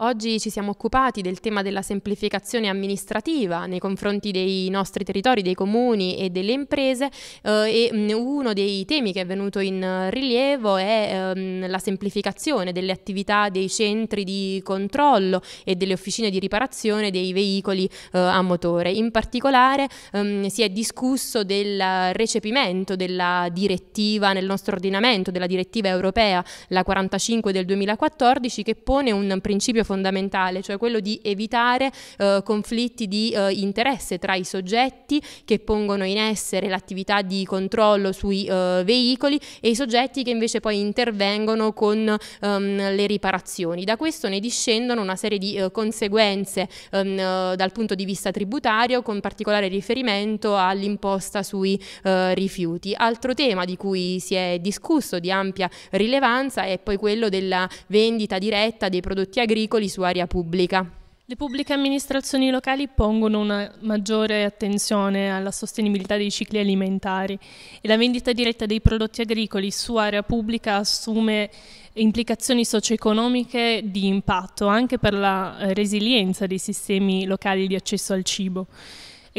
Oggi ci siamo occupati del tema della semplificazione amministrativa nei confronti dei nostri territori, dei comuni e delle imprese eh, e mm, uno dei temi che è venuto in rilievo è ehm, la semplificazione delle attività dei centri di controllo e delle officine di riparazione dei veicoli eh, a motore. In particolare ehm, si è discusso del recepimento della direttiva nel nostro ordinamento, della direttiva europea la 45 del 2014 che pone un principio fondamentale, cioè quello di evitare eh, conflitti di eh, interesse tra i soggetti che pongono in essere l'attività di controllo sui eh, veicoli e i soggetti che invece poi intervengono con ehm, le riparazioni. Da questo ne discendono una serie di eh, conseguenze ehm, eh, dal punto di vista tributario con particolare riferimento all'imposta sui eh, rifiuti. Altro tema di cui si è discusso di ampia rilevanza è poi quello della vendita diretta dei prodotti agricoli veicoli su area pubblica. Le pubbliche amministrazioni locali pongono una maggiore attenzione alla sostenibilità dei cicli alimentari e la vendita diretta dei prodotti agricoli su area pubblica assume implicazioni socio-economiche di impatto anche per la eh, resilienza dei sistemi locali di accesso al cibo.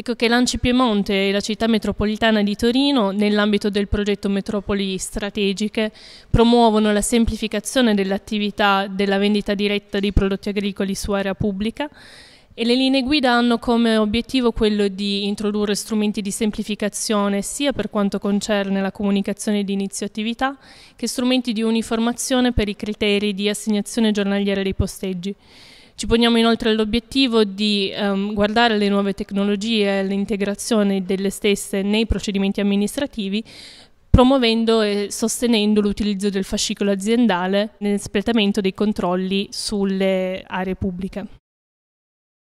Ecco che l'Anci Piemonte e la città metropolitana di Torino, nell'ambito del progetto Metropoli Strategiche, promuovono la semplificazione dell'attività della vendita diretta di prodotti agricoli su area pubblica e le linee guida hanno come obiettivo quello di introdurre strumenti di semplificazione sia per quanto concerne la comunicazione di inizio attività che strumenti di uniformazione per i criteri di assegnazione giornaliera dei posteggi. Ci poniamo inoltre l'obiettivo di ehm, guardare le nuove tecnologie e l'integrazione delle stesse nei procedimenti amministrativi promuovendo e sostenendo l'utilizzo del fascicolo aziendale nell'espletamento dei controlli sulle aree pubbliche.